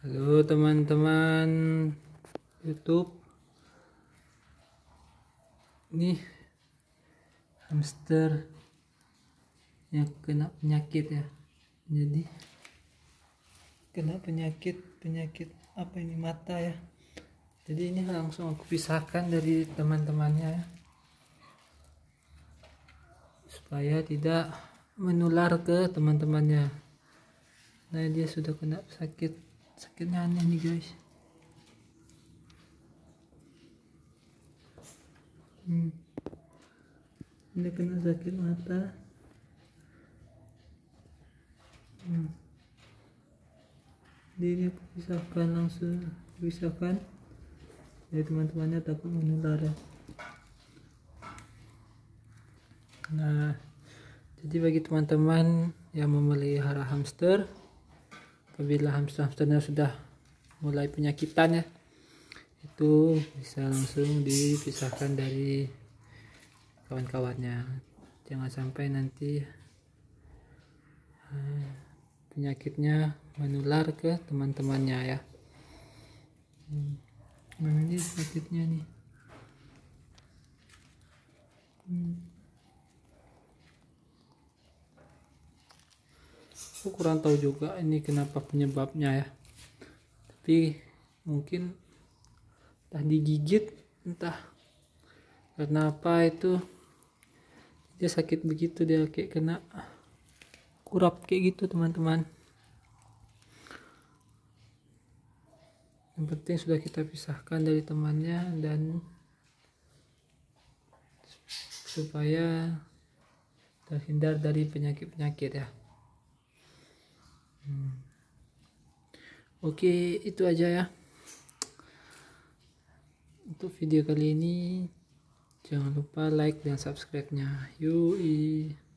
Halo teman-teman YouTube. Nih hamster yang kena penyakit ya. Jadi kena penyakit penyakit apa ini mata ya. Jadi ini langsung aku pisahkan dari teman-temannya ya. Supaya tidak menular ke teman-temannya. Nah, dia sudah kena sakit sakit aneh nih guys ini kena sakit mata hmm. ini hmm. aku pisahkan langsung pisahkan jadi teman-temannya takut menular ya. nah jadi bagi teman-teman yang memelihara hamster apabila hamster-hamsternya sudah mulai penyakitan ya itu bisa langsung dipisahkan dari kawan-kawannya jangan sampai nanti eh, penyakitnya menular ke teman-temannya ya hmm. mana sakitnya nih aku kurang tahu juga ini kenapa penyebabnya ya tapi mungkin entah digigit entah kenapa itu dia sakit begitu dia kayak kena kurap kayak gitu teman-teman yang penting sudah kita pisahkan dari temannya dan supaya terhindar dari penyakit-penyakit ya hmm. oke okay, itu aja ya untuk video kali ini jangan lupa like dan subscribe nya yui